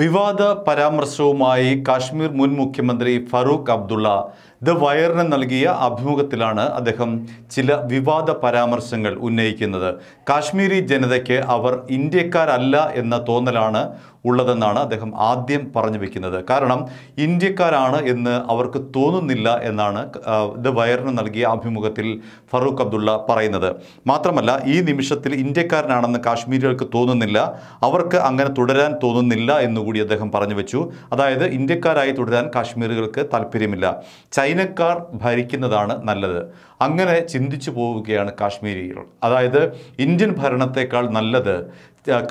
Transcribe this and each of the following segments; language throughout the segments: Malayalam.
വിവാദ പരാമർശവുമായി കാശ്മീർ മുൻ മുഖ്യമന്ത്രി ഫറൂഖ് അബ്ദുള്ള ദ വയറിന് നൽകിയ അഭിമുഖത്തിലാണ് അദ്ദേഹം ചില വിവാദ പരാമർശങ്ങൾ ഉന്നയിക്കുന്നത് കാശ്മീരി ജനതയ്ക്ക് അവർ ഇന്ത്യക്കാരല്ല എന്ന തോന്നലാണ് ഉള്ളതെന്നാണ് അദ്ദേഹം ആദ്യം പറഞ്ഞു വെക്കുന്നത് കാരണം ഇന്ത്യക്കാരാണ് എന്ന് അവർക്ക് തോന്നുന്നില്ല എന്നാണ് ദ വയറിന് നൽകിയ അഭിമുഖത്തിൽ ഫറൂഖ് അബ്ദുള്ള പറയുന്നത് മാത്രമല്ല ഈ നിമിഷത്തിൽ ഇന്ത്യക്കാരനാണെന്ന് കാശ്മീരികൾക്ക് തോന്നുന്നില്ല അവർക്ക് അങ്ങനെ തുടരാൻ തോന്നുന്നില്ല എന്നുകൂടി അദ്ദേഹം പറഞ്ഞു വെച്ചു അതായത് ഇന്ത്യക്കാരായി തുടരാൻ കാശ്മീരികൾക്ക് താല്പര്യമില്ല ചൈന ചൈനക്കാർ ഭരിക്കുന്നതാണ് നല്ലത് അങ്ങനെ ചിന്തിച്ചു പോവുകയാണ് കാശ്മീരികൾ അതായത് ഇന്ത്യൻ ഭരണത്തേക്കാൾ നല്ലത്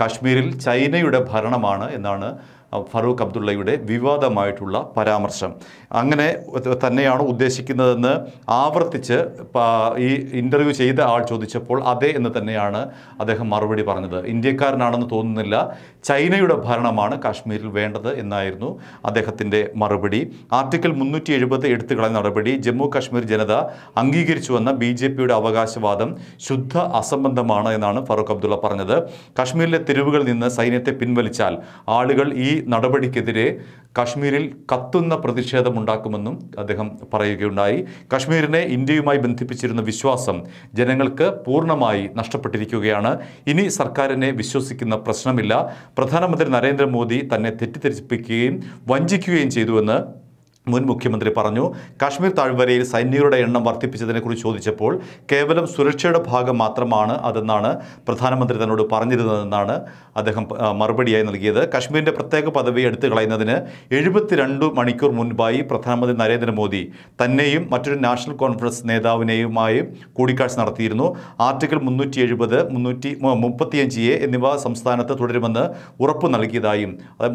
കാശ്മീരിൽ ചൈനയുടെ ഭരണമാണ് എന്നാണ് ഫറൂഖ് അബ്ദുള്ളയുടെ വിവാദമായിട്ടുള്ള പരാമർശം അങ്ങനെ തന്നെയാണ് ഉദ്ദേശിക്കുന്നതെന്ന് ആവർത്തിച്ച് ഈ ഇൻ്റർവ്യൂ ചെയ്ത ആൾ ചോദിച്ചപ്പോൾ അതെ എന്ന് തന്നെയാണ് അദ്ദേഹം മറുപടി പറഞ്ഞത് ഇന്ത്യക്കാരനാണെന്ന് തോന്നുന്നില്ല ചൈനയുടെ ഭരണമാണ് കാശ്മീരിൽ വേണ്ടത് എന്നായിരുന്നു അദ്ദേഹത്തിൻ്റെ മറുപടി ആർട്ടിക്കിൾ മുന്നൂറ്റി എഴുപത് എടുത്തുകളഞ്ഞ നടപടി ജമ്മു കാശ്മീർ ജനത അംഗീകരിച്ചുവെന്ന ബി ജെ പിയുടെ അവകാശവാദം ശുദ്ധ അസംബന്ധമാണ് എന്നാണ് ഫറൂഖ് അബ്ദുള്ള പറഞ്ഞത് കാശ്മീരിലെ തെരുവുകളിൽ നിന്ന് സൈന്യത്തെ പിൻവലിച്ചാൽ ആളുകൾ ഈ നടപടിക്കെതിരെ കാശ്മീരിൽ കത്തുന്ന പ്രതിഷേധമുണ്ടാക്കുമെന്നും അദ്ദേഹം പറയുകയുണ്ടായി കാശ്മീരിനെ ഇന്ത്യയുമായി ബന്ധിപ്പിച്ചിരുന്ന വിശ്വാസം ജനങ്ങൾക്ക് പൂർണ്ണമായി നഷ്ടപ്പെട്ടിരിക്കുകയാണ് ഇനി സർക്കാരിനെ വിശ്വസിക്കുന്ന പ്രശ്നമില്ല പ്രധാനമന്ത്രി നരേന്ദ്രമോദി തന്നെ തെറ്റിദ്ധരിപ്പിക്കുകയും വഞ്ചിക്കുകയും ചെയ്തുവെന്ന് മുൻ മുഖ്യമന്ത്രി പറഞ്ഞു കാശ്മീർ താഴ്വരയിൽ സൈനികരുടെ എണ്ണം വർദ്ധിപ്പിച്ചതിനെക്കുറിച്ച് ചോദിച്ചപ്പോൾ കേവലം സുരക്ഷയുടെ ഭാഗം മാത്രമാണ് അതെന്നാണ് പ്രധാനമന്ത്രി തന്നോട് പറഞ്ഞിരുന്നതെന്നാണ് അദ്ദേഹം മറുപടിയായി നൽകിയത് കാശ്മീരിൻ്റെ പ്രത്യേക പദവി എടുത്തു കളയുന്നതിന് എഴുപത്തിരണ്ട് മണിക്കൂർ മുൻപായി പ്രധാനമന്ത്രി നരേന്ദ്രമോദി തന്നെയും മറ്റൊരു നാഷണൽ കോൺഫറൻസ് നേതാവിനെയുമായി കൂടിക്കാഴ്ച നടത്തിയിരുന്നു ആർട്ടിക്കിൾ മുന്നൂറ്റി എഴുപത് മുന്നൂറ്റി മുപ്പത്തിയഞ്ച് എ എന്നിവ സംസ്ഥാനത്ത് തുടരുമെന്ന് ഉറപ്പ് നൽകിയതായും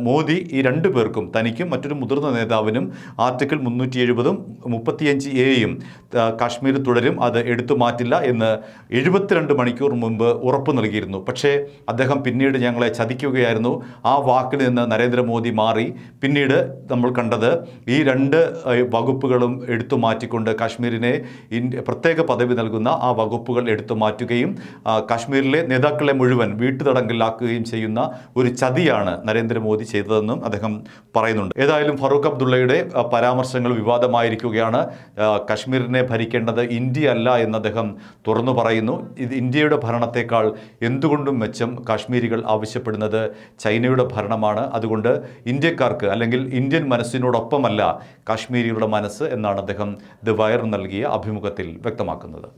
മോദി ഈ രണ്ടു പേർക്കും തനിക്കും മറ്റൊരു മുതിർന്ന നേതാവിനും ആർട്ടിക്കിൾ മുന്നൂറ്റി എഴുപതും മുപ്പത്തിയഞ്ച് എയും കാശ്മീർ തുടരും അത് എടുത്തു മാറ്റില്ല എന്ന് എഴുപത്തിരണ്ട് മണിക്കൂർ മുമ്പ് ഉറപ്പ് നൽകിയിരുന്നു പക്ഷേ അദ്ദേഹം പിന്നീട് ഞങ്ങളെ ചതിക്കുകയായിരുന്നു ആ വാക്കിൽ നിന്ന് നരേന്ദ്രമോദി മാറി പിന്നീട് നമ്മൾ കണ്ടത് ഈ രണ്ട് വകുപ്പുകളും എടുത്തു മാറ്റിക്കൊണ്ട് കാശ്മീരിനെ പ്രത്യേക പദവി നൽകുന്ന ആ വകുപ്പുകൾ എടുത്തു മാറ്റുകയും കാശ്മീരിലെ നേതാക്കളെ മുഴുവൻ വീട്ടുതടങ്കലിലാക്കുകയും ചെയ്യുന്ന ഒരു ചതിയാണ് നരേന്ദ്രമോദി ചെയ്തതെന്നും അദ്ദേഹം പറയുന്നുണ്ട് ഏതായാലും ഫറൂഖ് അബ്ദുള്ളയുടെ പരാമർശങ്ങൾ വിവാദമായിരിക്കുകയാണ് കശ്മീരിനെ ഭരിക്കേണ്ടത് ഇന്ത്യ അല്ല എന്ന് അദ്ദേഹം തുറന്നു പറയുന്നു ഇത് ഇന്ത്യയുടെ ഭരണത്തേക്കാൾ എന്തുകൊണ്ടും മെച്ചം കാശ്മീരികൾ ആവശ്യപ്പെടുന്നത് ചൈനയുടെ ഭരണമാണ് അതുകൊണ്ട് ഇന്ത്യക്കാർക്ക് അല്ലെങ്കിൽ ഇന്ത്യൻ മനസ്സിനോടൊപ്പമല്ല കാശ്മീരികളുടെ മനസ്സ് എന്നാണ് അദ്ദേഹം ദ വയർ നൽകിയ അഭിമുഖത്തിൽ വ്യക്തമാക്കുന്നത്